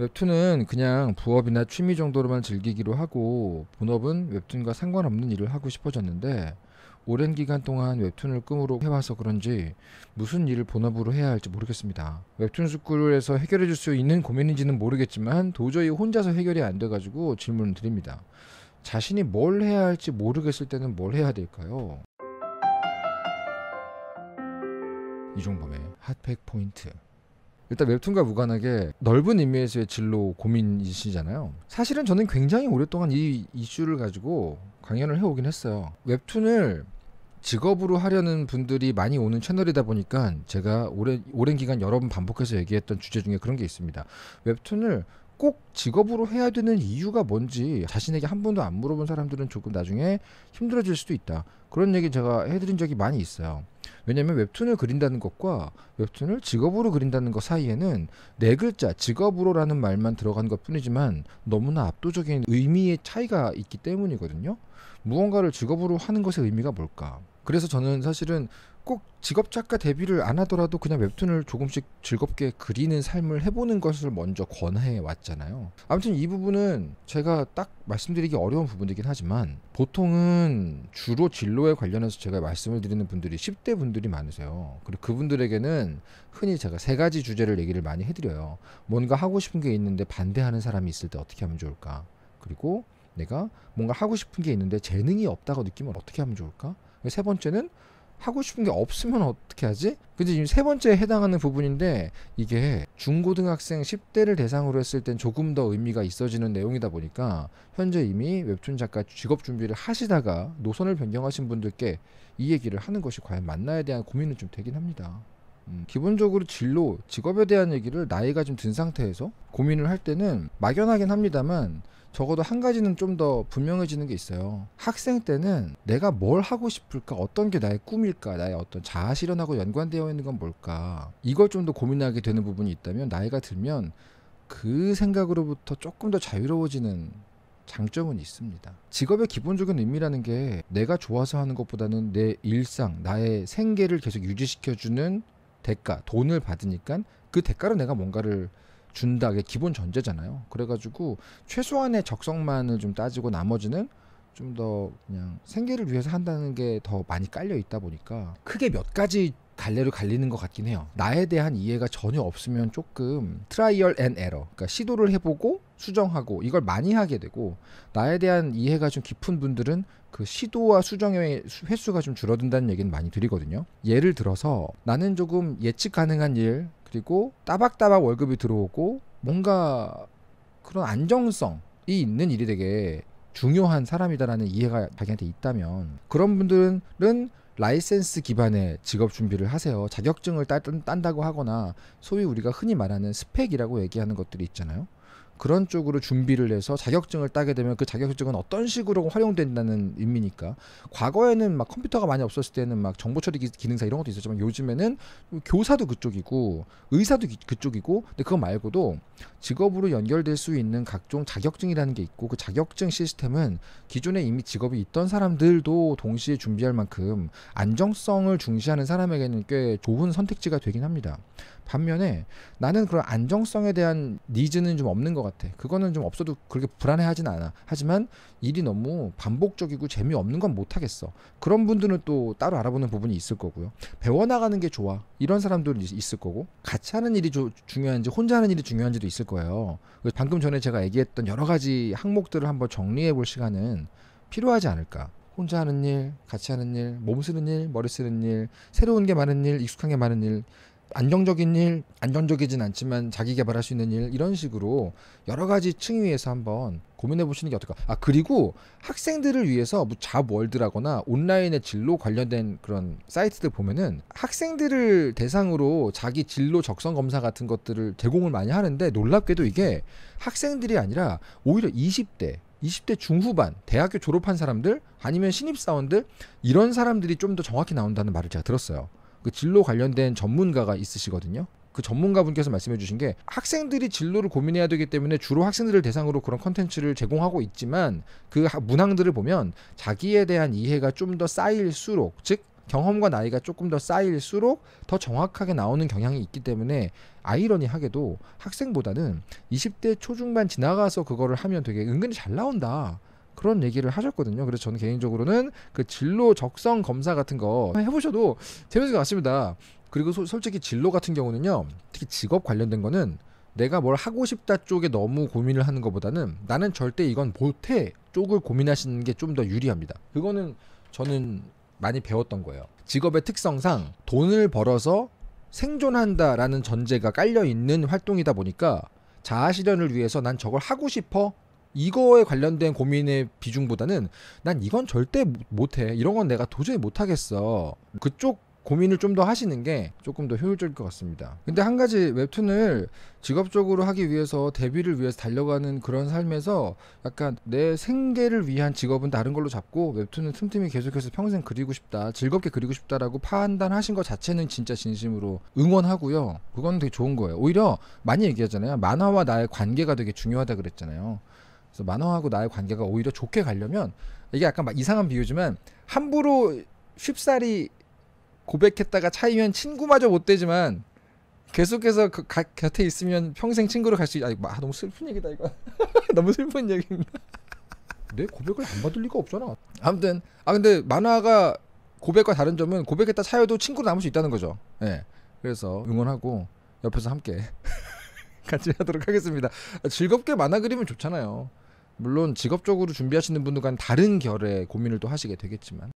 웹툰은 그냥 부업이나 취미 정도로만 즐기기로 하고 본업은 웹툰과 상관없는 일을 하고 싶어졌는데 오랜 기간 동안 웹툰을 꿈으로 해와서 그런지 무슨 일을 본업으로 해야 할지 모르겠습니다. 웹툰 스쿨에서 해결해 줄 수 있는 고민인지는 모르겠지만 도저히 혼자서 해결이 안 돼가지고 질문을 드립니다. 자신이 뭘 해야 할지 모르겠을 때는 뭘 해야 될까요? 이종범의 핫팩 포인트 일단 웹툰과 무관하게 넓은 의미에서의 진로 고민이시잖아요. 사실은 저는 굉장히 오랫동안 이 이슈를 가지고 강연을 해오긴 했어요. 웹툰을 직업으로 하려는 분들이 많이 오는 채널이다 보니까 제가 오랜, 오랜 기간 여러 번 반복해서 얘기했던 주제 중에 그런 게 있습니다. 웹툰을 꼭 직업으로 해야 되는 이유가 뭔지 자신에게 한 번도 안 물어본 사람들은 조금 나중에 힘들어질 수도 있다. 그런 얘기 제가 해드린 적이 많이 있어요. 왜냐면 웹툰을 그린다는 것과 웹툰을 직업으로 그린다는 것 사이에는 네 글자 직업으로라는 말만 들어간 것 뿐이지만 너무나 압도적인 의미의 차이가 있기 때문이거든요. 무언가를 직업으로 하는 것의 의미가 뭘까? 그래서 저는 사실은 꼭 직업 작가 데뷔를 안 하더라도 그냥 웹툰을 조금씩 즐겁게 그리는 삶을 해보는 것을 먼저 권해 왔잖아요. 아무튼 이 부분은 제가 딱 말씀드리기 어려운 부분이긴 하지만 보통은 주로 진로에 관련해서 제가 말씀을 드리는 분들이 10대 분들이 많으세요. 그리고 그분들에게는 흔히 제가 세 가지 주제를 얘기를 많이 해드려요. 뭔가 하고 싶은 게 있는데 반대하는 사람이 있을 때 어떻게 하면 좋을까? 그리고 내가 뭔가 하고 싶은 게 있는데 재능이 없다고 느끼면 어떻게 하면 좋을까? 세 번째는 하고 싶은 게 없으면 어떻게 하지? 근데 지금 세 번째에 해당하는 부분인데 이게 중고등학생 10대를 대상으로 했을 땐 조금 더 의미가 있어지는 내용이다 보니까 현재 이미 웹툰 작가 직업 준비를 하시다가 노선을 변경하신 분들께 이 얘기를 하는 것이 과연 맞나에 대한 고민은 좀 되긴 합니다. 음, 기본적으로 진로, 직업에 대한 얘기를 나이가 좀 든 상태에서 고민을 할 때는 막연하긴 합니다만 적어도 한 가지는 좀 더 분명해지는 게 있어요. 학생 때는 내가 뭘 하고 싶을까, 어떤 게 나의 꿈일까, 나의 어떤 자아 실현하고 연관되어 있는 건 뭘까, 이걸 좀 더 고민하게 되는 부분이 있다면 나이가 들면 그 생각으로부터 조금 더 자유로워지는 장점은 있습니다. 직업의 기본적인 의미라는 게 내가 좋아서 하는 것보다는 내 일상, 나의 생계를 계속 유지시켜주는 대가 돈을 받으니까 그 대가로 내가 뭔가를 준다 게 기본 전제잖아요. 그래가지고 최소한의 적성만을 좀 따지고 나머지는 좀 더 그냥 생계를 위해서 한다는 게 더 많이 깔려 있다 보니까 크게 몇 가지 갈래로 갈리는 것 같긴 해요. 나에 대한 이해가 전혀 없으면 조금 트라이얼 앤 에러, 그러니까 시도를 해보고 수정하고 이걸 많이 하게 되고 나에 대한 이해가 좀 깊은 분들은 그 시도와 수정의 횟수가 좀 줄어든다는 얘기는 많이 드리거든요. 예를 들어서 나는 조금 예측 가능한 일 그리고 따박따박 월급이 들어오고 뭔가 그런 안정성이 있는 일이 되게 중요한 사람이다라는 이해가 자기한테 있다면 그런 분들은 라이센스 기반의 직업 준비를 하세요. 자격증을 딴, 딴다고 하거나 소위 우리가 흔히 말하는 스펙이라고 얘기하는 것들이 있잖아요. 그런 쪽으로 준비를 해서 자격증을 따게 되면 그 자격증은 어떤 식으로 활용된다는 의미니까 과거에는 막 컴퓨터가 많이 없었을 때는 막 정보 처리 기능사 이런 것도 있었지만 요즘에는 교사도 그쪽이고 의사도 그쪽이고 근데 그거 말고도 직업으로 연결될 수 있는 각종 자격증이라는 게 있고 그 자격증 시스템은 기존에 이미 직업이 있던 사람들도 동시에 준비할 만큼 안정성을 중시하는 사람에게는 꽤 좋은 선택지가 되긴 합니다. 반면에 나는 그런 안정성에 대한 니즈는 좀 없는 것 같아. 그거는 좀 없어도 그렇게 불안해하진 않아. 하지만 일이 너무 반복적이고 재미없는 건 못하겠어. 그런 분들은 또 따로 알아보는 부분이 있을 거고요. 배워나가는 게 좋아. 이런 사람들은 있을 거고 같이 하는 일이 조, 중요한지 혼자 하는 일이 중요한지도 있을 거예요. 방금 전에 제가 얘기했던 여러 가지 항목들을 한번 정리해 볼 시간은 필요하지 않을까. 혼자 하는 일, 같이 하는 일, 몸 쓰는 일, 머리 쓰는 일, 새로운 게 많은 일, 익숙한 게 많은 일, 안정적인 일, 안정적이진 않지만 자기 개발할 수 있는 일 이런 식으로 여러 가지 층 위에서 한번 고민해 보시는 게 어떨까? 아 그리고 학생들을 위해서 뭐 잡월드라거나 온라인의 진로 관련된 그런 사이트들 보면은 학생들을 대상으로 자기 진로 적성 검사 같은 것들을 제공을 많이 하는데 놀랍게도 이게 학생들이 아니라 오히려 20대 20대 중후반 대학교 졸업한 사람들 아니면 신입사원들 이런 사람들이 좀 더 정확히 나온다는 말을 제가 들었어요. 그 진로 관련된 전문가가 있으시거든요. 그 전문가분께서 말씀해 주신 게 학생들이 진로를 고민해야 되기 때문에 주로 학생들을 대상으로 그런 컨텐츠를 제공하고 있지만 그 문항들을 보면 자기에 대한 이해가 좀 더 쌓일수록 즉 경험과 나이가 조금 더 쌓일수록 더 정확하게 나오는 경향이 있기 때문에 아이러니하게도 학생보다는 20대 초중반 지나가서 그거를 하면 되게 은근히 잘 나온다. 그런 얘기를 하셨거든요. 그래서 저는 개인적으로는 그 진로 적성 검사 같은 거 해보셔도 재밌을 것 같습니다. 그리고 소, 솔직히 진로 같은 경우는요, 특히 직업 관련된 거는 내가 뭘 하고 싶다 쪽에 너무 고민을 하는 것보다는 나는 절대 이건 못해 쪽을 고민하시는 게 좀 더 유리합니다. 그거는 저는 많이 배웠던 거예요. 직업의 특성상 돈을 벌어서 생존한다라는 전제가 깔려 있는 활동이다 보니까 자아실현을 위해서 난 저걸 하고 싶어 이거에 관련된 고민의 비중보다는 난 이건 절대 못해. 이런 건 내가 도저히 못하겠어. 그쪽 고민을 좀 더 하시는 게 조금 더 효율적일 것 같습니다. 근데 한 가지 웹툰을 직업적으로 하기 위해서 데뷔를 위해서 달려가는 그런 삶에서 약간 내 생계를 위한 직업은 다른 걸로 잡고 웹툰은 틈틈이 계속해서 평생 그리고 싶다, 즐겁게 그리고 싶다라고 판단하신 것 자체는 진짜 진심으로 응원하고요. 그건 되게 좋은 거예요. 오히려 많이 얘기하잖아요. 만화와 나의 관계가 되게 중요하다 그랬잖아요. 그래서 만화하고 나의 관계가 오히려 좋게 가려면 이게 약간 막 이상한 비유지만 함부로 쉽사리 고백했다가 차이면 친구마저 못 되지만 계속해서 그 가, 곁에 있으면 평생 친구로 갈 수 있. 아, 너무 슬픈 얘기다 이거. 너무 슬픈 얘기입니내 고백을 안 받을 리가 없잖아. 아무튼 아 근데 만화가 고백과 다른 점은 고백했다 차여도 친구로 남을 수 있다는 거죠. 예. 네. 그래서 응원하고 옆에서 함께 같이 하도록 하겠습니다. 즐겁게 만화 그리면 좋잖아요. 물론 직업적으로 준비하시는 분들과는 다른 결의 고민을 또 하시게 되겠지만